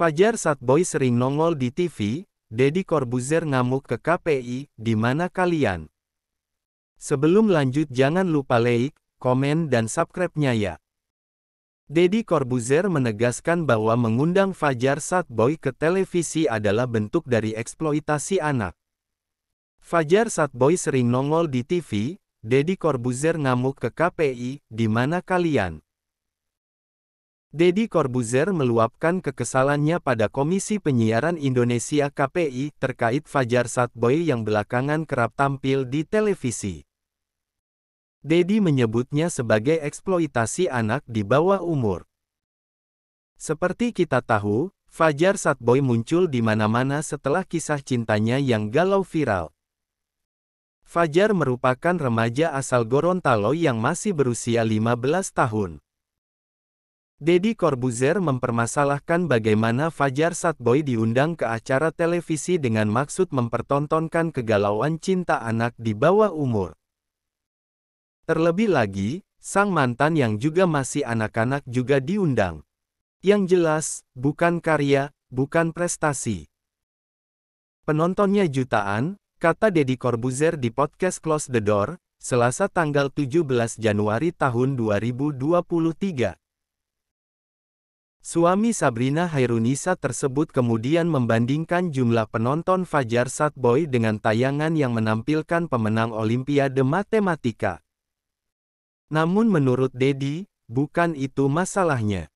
Fajar Satboy sering nongol di TV, Deddy Corbuzier ngamuk ke KPI, di mana kalian? Sebelum lanjut jangan lupa like, komen dan subscribe-nya ya. Deddy Corbuzier menegaskan bahwa mengundang Fajar Satboy ke televisi adalah bentuk dari eksploitasi anak. Fajar Satboy sering nongol di TV, Deddy Corbuzier ngamuk ke KPI, di mana kalian? Deddy Corbuzier meluapkan kekesalannya pada Komisi Penyiaran Indonesia KPI terkait Fajar Satboy yang belakangan kerap tampil di televisi. Deddy menyebutnya sebagai eksploitasi anak di bawah umur. Seperti kita tahu, Fajar Satboy muncul di mana-mana setelah kisah cintanya yang galau viral. Fajar merupakan remaja asal Gorontalo yang masih berusia 15 tahun. Deddy Corbuzier mempermasalahkan bagaimana Fajar Satboy diundang ke acara televisi dengan maksud mempertontonkan kegalauan cinta anak di bawah umur. Terlebih lagi, sang mantan yang juga masih anak-anak juga diundang. Yang jelas, bukan karya, bukan prestasi. Penontonnya jutaan, kata Deddy Corbuzier di podcast Close the Door, Selasa tanggal 17 Januari tahun 2023. Suami Sabrina Hairunisa tersebut kemudian membandingkan jumlah penonton Fajar Satboy dengan tayangan yang menampilkan pemenang Olimpiade Matematika. Namun menurut Dedi, bukan itu masalahnya.